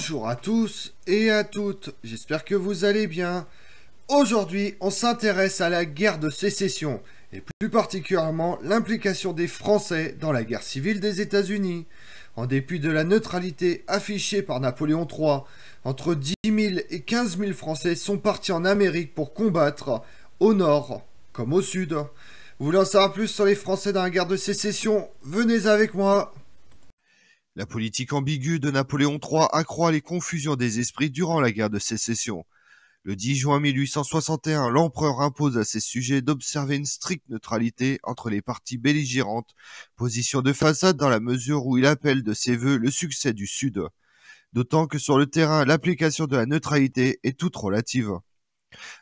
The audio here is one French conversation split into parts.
Bonjour à tous et à toutes, j'espère que vous allez bien. Aujourd'hui, on s'intéresse à la guerre de sécession, et plus particulièrement l'implication des Français dans la guerre civile des États-Unis. En dépit de la neutralité affichée par Napoléon III, entre 10 000 et 15 000 Français sont partis en Amérique pour combattre, au nord comme au sud. Vous voulez en savoir plus sur les Français dans la guerre de sécession Venez avec moi la politique ambiguë de Napoléon III accroît les confusions des esprits durant la guerre de Sécession. Le 10 juin 1861, l'empereur impose à ses sujets d'observer une stricte neutralité entre les parties belligérantes, position de façade dans la mesure où il appelle de ses voeux le succès du Sud. D'autant que sur le terrain, l'application de la neutralité est toute relative.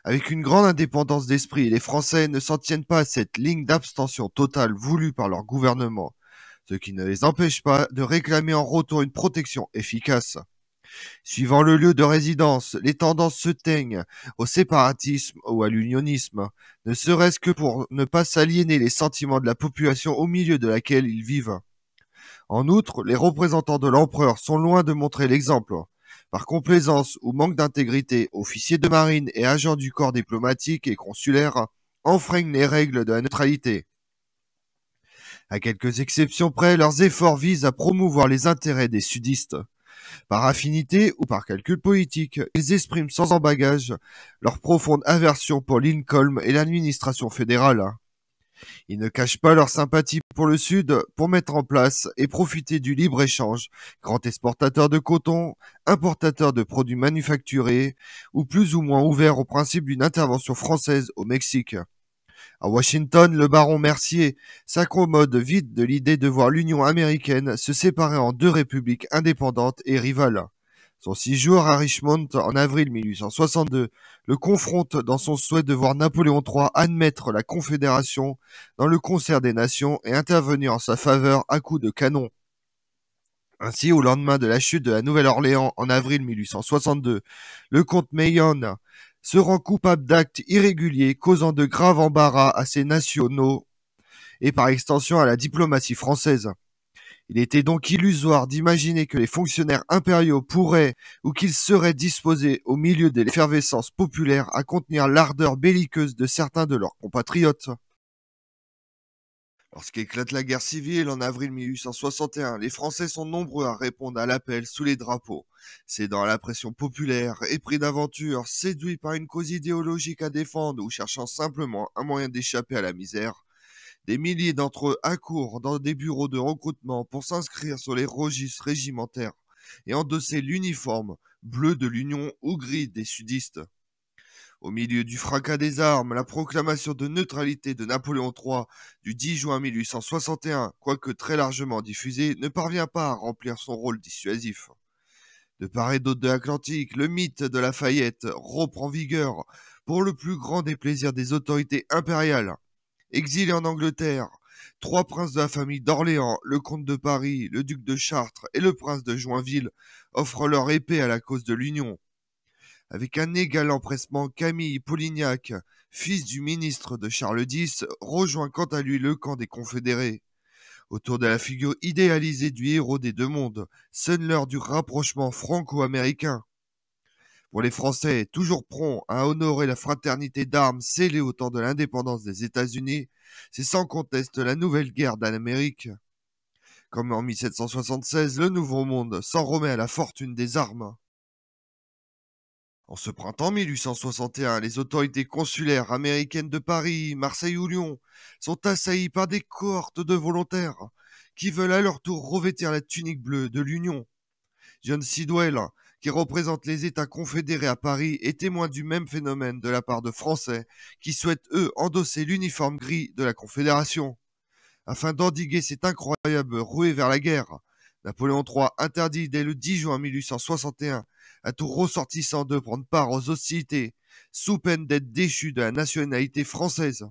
Avec une grande indépendance d'esprit, les Français ne s'en tiennent pas à cette ligne d'abstention totale voulue par leur gouvernement ce qui ne les empêche pas de réclamer en retour une protection efficace. Suivant le lieu de résidence, les tendances se teignent au séparatisme ou à l'unionisme, ne serait-ce que pour ne pas s'aliéner les sentiments de la population au milieu de laquelle ils vivent. En outre, les représentants de l'empereur sont loin de montrer l'exemple. Par complaisance ou manque d'intégrité, officiers de marine et agents du corps diplomatique et consulaire enfreignent les règles de la neutralité. À quelques exceptions près, leurs efforts visent à promouvoir les intérêts des sudistes. Par affinité ou par calcul politique, ils expriment sans embagage leur profonde aversion pour Lincoln et l'administration fédérale. Ils ne cachent pas leur sympathie pour le Sud pour mettre en place et profiter du libre-échange, grand exportateur de coton, importateur de produits manufacturés, ou plus ou moins ouvert au principe d'une intervention française au Mexique. À Washington, le baron Mercier s'accommode vite de l'idée de voir l'Union américaine se séparer en deux républiques indépendantes et rivales. Son séjour à Richmond en avril 1862 le confronte dans son souhait de voir Napoléon III admettre la Confédération dans le concert des nations et intervenir en sa faveur à coups de canon. Ainsi, au lendemain de la chute de la Nouvelle-Orléans en avril 1862, le comte Mayon se rend coupable d'actes irréguliers causant de graves embarras à ses nationaux et par extension à la diplomatie française. Il était donc illusoire d'imaginer que les fonctionnaires impériaux pourraient ou qu'ils seraient disposés au milieu de l'effervescence populaire à contenir l'ardeur belliqueuse de certains de leurs compatriotes. Lorsqu'éclate la guerre civile en avril 1861, les Français sont nombreux à répondre à l'appel sous les drapeaux. C'est dans la pression populaire, épris d'aventure, séduit par une cause idéologique à défendre ou cherchant simplement un moyen d'échapper à la misère, des milliers d'entre eux accourent dans des bureaux de recrutement pour s'inscrire sur les registres régimentaires et endosser l'uniforme bleu de l'Union ou gris des sudistes. Au milieu du fracas des armes, la proclamation de neutralité de Napoléon III du 10 juin 1861, quoique très largement diffusée, ne parvient pas à remplir son rôle dissuasif. De part et d'autre de l'Atlantique, le mythe de Lafayette reprend vigueur pour le plus grand déplaisir des autorités impériales. Exilés en Angleterre, trois princes de la famille d'Orléans, le comte de Paris, le duc de Chartres et le prince de Joinville offrent leur épée à la cause de l'Union avec un égal empressement, Camille Polignac, fils du ministre de Charles X, rejoint quant à lui le camp des Confédérés. Autour de la figure idéalisée du héros des deux mondes, sonne l'heure du rapprochement franco-américain. Pour les Français, toujours prompts à honorer la fraternité d'armes scellée au temps de l'indépendance des États-Unis, c'est sans conteste la nouvelle guerre d'Amérique. Comme en 1776, le Nouveau Monde s'en remet à la fortune des armes. En ce printemps 1861, les autorités consulaires américaines de Paris, Marseille ou Lyon sont assaillies par des cohortes de volontaires qui veulent à leur tour revêtir la tunique bleue de l'Union. John Sidwell, qui représente les États confédérés à Paris, est témoin du même phénomène de la part de Français qui souhaitent, eux, endosser l'uniforme gris de la Confédération. Afin d'endiguer cette incroyable ruée vers la guerre, Napoléon III interdit dès le 10 juin 1861 à tout ressortissant de prendre part aux hostilités, sous peine d'être déchu de la nationalité française.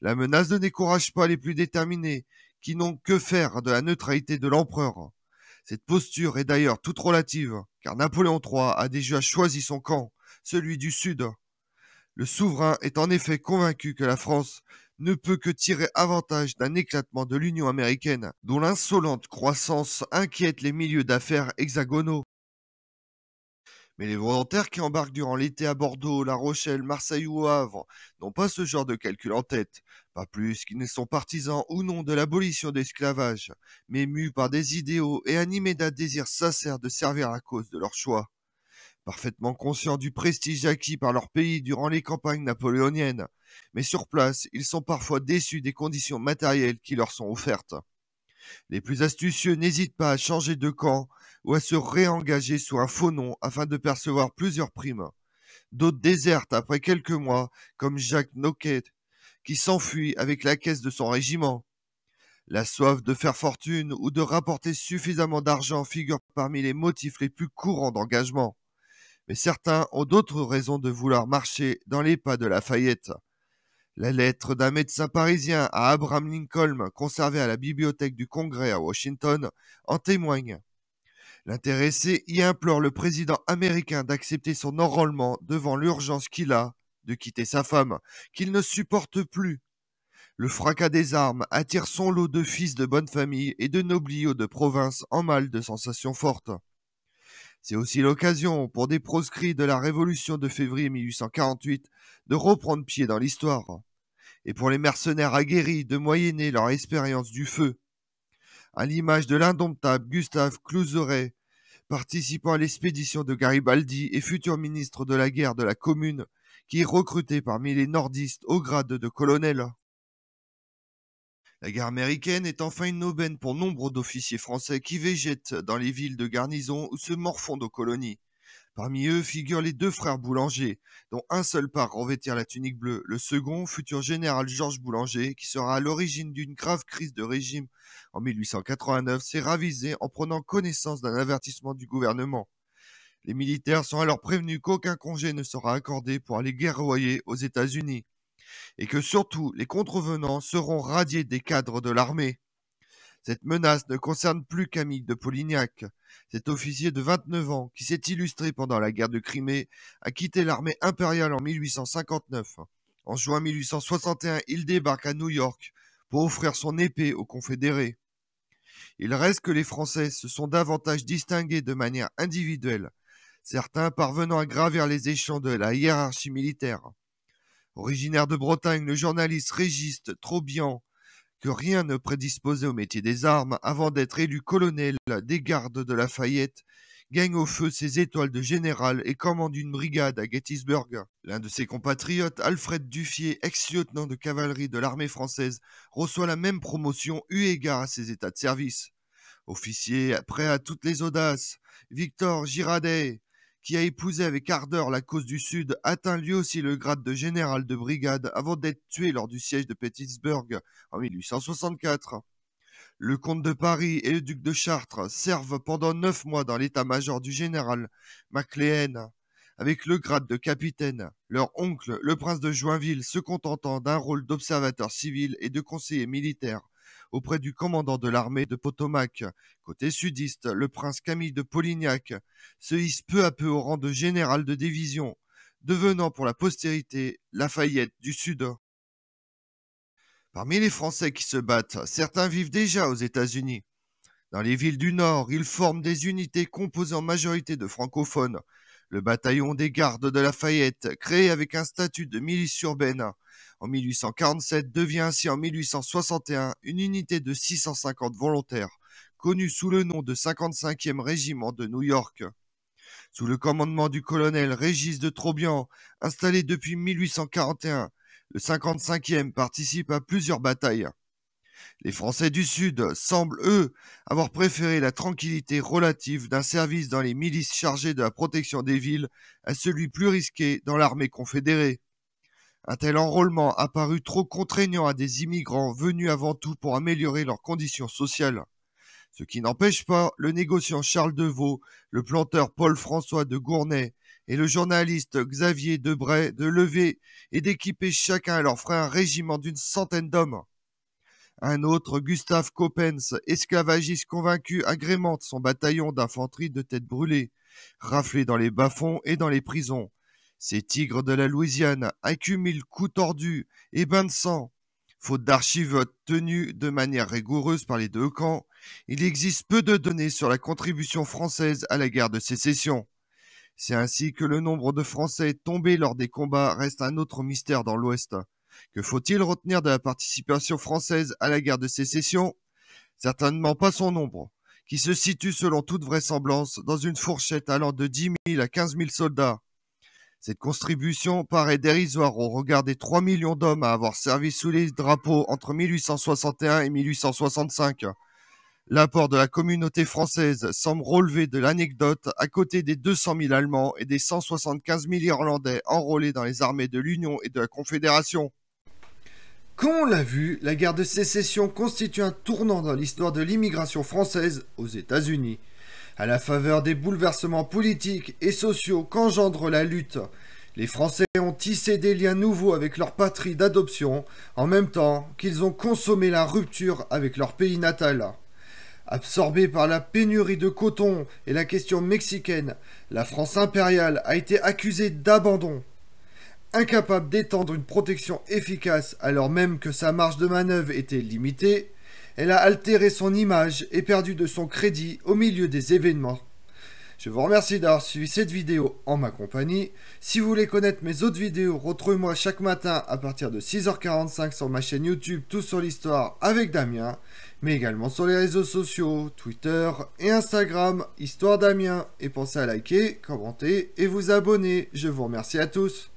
La menace ne décourage pas les plus déterminés, qui n'ont que faire de la neutralité de l'empereur. Cette posture est d'ailleurs toute relative, car Napoléon III a déjà choisi son camp, celui du Sud. Le souverain est en effet convaincu que la France ne peut que tirer avantage d'un éclatement de l'Union américaine, dont l'insolente croissance inquiète les milieux d'affaires hexagonaux. Mais les volontaires qui embarquent durant l'été à Bordeaux, La Rochelle, Marseille ou Havre n'ont pas ce genre de calcul en tête, pas plus qu'ils ne sont partisans ou non de l'abolition d'esclavage, mais mus par des idéaux et animés d'un désir sincère de servir la cause de leur choix. Parfaitement conscients du prestige acquis par leur pays durant les campagnes napoléoniennes, mais sur place, ils sont parfois déçus des conditions matérielles qui leur sont offertes. Les plus astucieux n'hésitent pas à changer de camp ou à se réengager sous un faux nom afin de percevoir plusieurs primes. D'autres désertent après quelques mois, comme Jacques Noquet, qui s'enfuit avec la caisse de son régiment. La soif de faire fortune ou de rapporter suffisamment d'argent figure parmi les motifs les plus courants d'engagement. Mais certains ont d'autres raisons de vouloir marcher dans les pas de Lafayette. La lettre d'un médecin parisien à Abraham Lincoln, conservée à la bibliothèque du Congrès à Washington, en témoigne. L'intéressé y implore le président américain d'accepter son enrôlement devant l'urgence qu'il a de quitter sa femme, qu'il ne supporte plus. Le fracas des armes attire son lot de fils de bonne famille et de nobliaux de province en mal de sensations fortes. C'est aussi l'occasion pour des proscrits de la Révolution de février 1848 de reprendre pied dans l'histoire, et pour les mercenaires aguerris de moyenner leur expérience du feu. À l'image de l'indomptable Gustave Clouzeret, participant à l'expédition de Garibaldi et futur ministre de la guerre de la Commune, qui est recruté parmi les nordistes au grade de colonel. La guerre américaine est enfin une aubaine pour nombre d'officiers français qui végètent dans les villes de garnison ou se morfondent aux colonies. Parmi eux figurent les deux frères Boulanger, dont un seul part revêtir la tunique bleue, le second, futur général Georges Boulanger, qui sera à l'origine d'une grave crise de régime en 1889, s'est ravisé en prenant connaissance d'un avertissement du gouvernement. Les militaires sont alors prévenus qu'aucun congé ne sera accordé pour aller guerroyer aux États-Unis, et que surtout les contrevenants seront radiés des cadres de l'armée. Cette menace ne concerne plus Camille de Polignac. Cet officier de 29 ans, qui s'est illustré pendant la guerre de Crimée, a quitté l'armée impériale en 1859. En juin 1861, il débarque à New York pour offrir son épée aux confédérés. Il reste que les Français se sont davantage distingués de manière individuelle, certains parvenant à gravir les échelons de la hiérarchie militaire. Originaire de Bretagne, le journaliste Régiste bien que rien ne prédisposait au métier des armes avant d'être élu colonel des gardes de Lafayette, gagne au feu ses étoiles de général et commande une brigade à Gettysburg. L'un de ses compatriotes, Alfred Dufier, ex-lieutenant de cavalerie de l'armée française, reçoit la même promotion eu égard à ses états de service. Officier prêt à toutes les audaces, Victor Girardet qui a épousé avec ardeur la cause du Sud, atteint lui aussi le grade de général de brigade avant d'être tué lors du siège de Petersburg en 1864. Le comte de Paris et le duc de Chartres servent pendant neuf mois dans l'état-major du général Maclean avec le grade de capitaine. Leur oncle, le prince de Joinville, se contentant d'un rôle d'observateur civil et de conseiller militaire, auprès du commandant de l'armée de Potomac. Côté sudiste, le prince Camille de Polignac se hisse peu à peu au rang de général de division, devenant pour la postérité Lafayette du Sud. Parmi les Français qui se battent, certains vivent déjà aux États-Unis. Dans les villes du Nord, ils forment des unités composées en majorité de francophones. Le bataillon des gardes de Lafayette, créé avec un statut de milice urbaine, en 1847 devient ainsi en 1861 une unité de 650 volontaires, connue sous le nom de 55e Régiment de New York. Sous le commandement du colonel Régis de Trobian, installé depuis 1841, le 55e participe à plusieurs batailles. Les Français du Sud semblent, eux, avoir préféré la tranquillité relative d'un service dans les milices chargées de la protection des villes à celui plus risqué dans l'armée confédérée. Un tel enrôlement a paru trop contraignant à des immigrants venus avant tout pour améliorer leurs conditions sociales. Ce qui n'empêche pas le négociant Charles Deveau, le planteur Paul-François de Gournay et le journaliste Xavier Debray de lever et d'équiper chacun à leur frais un régiment d'une centaine d'hommes. Un autre, Gustave Coppens, esclavagiste convaincu, agrémente son bataillon d'infanterie de tête brûlée, raflé dans les bas-fonds et dans les prisons, ces tigres de la Louisiane accumulent coups tordus et bains de sang. Faute d'archives tenues de manière rigoureuse par les deux camps, il existe peu de données sur la contribution française à la guerre de sécession. C'est ainsi que le nombre de Français tombés lors des combats reste un autre mystère dans l'Ouest. Que faut-il retenir de la participation française à la guerre de sécession Certainement pas son nombre, qui se situe selon toute vraisemblance dans une fourchette allant de 10 000 à 15 000 soldats. Cette contribution paraît dérisoire au regard des 3 millions d'hommes à avoir servi sous les drapeaux entre 1861 et 1865. L'apport de la communauté française semble relever de l'anecdote à côté des 200 000 Allemands et des 175 000 Irlandais enrôlés dans les armées de l'Union et de la Confédération. Comme on l'a vu, la guerre de sécession constitue un tournant dans l'histoire de l'immigration française aux États-Unis. À la faveur des bouleversements politiques et sociaux qu'engendre la lutte, les Français ont tissé des liens nouveaux avec leur patrie d'adoption, en même temps qu'ils ont consommé la rupture avec leur pays natal. Absorbée par la pénurie de coton et la question mexicaine, la France impériale a été accusée d'abandon. Incapable d'étendre une protection efficace alors même que sa marge de manœuvre était limitée, elle a altéré son image et perdu de son crédit au milieu des événements. Je vous remercie d'avoir suivi cette vidéo en ma compagnie. Si vous voulez connaître mes autres vidéos, retrouvez-moi chaque matin à partir de 6h45 sur ma chaîne YouTube Tout sur l'Histoire avec Damien, mais également sur les réseaux sociaux, Twitter et Instagram, Histoire Damien. Et pensez à liker, commenter et vous abonner. Je vous remercie à tous.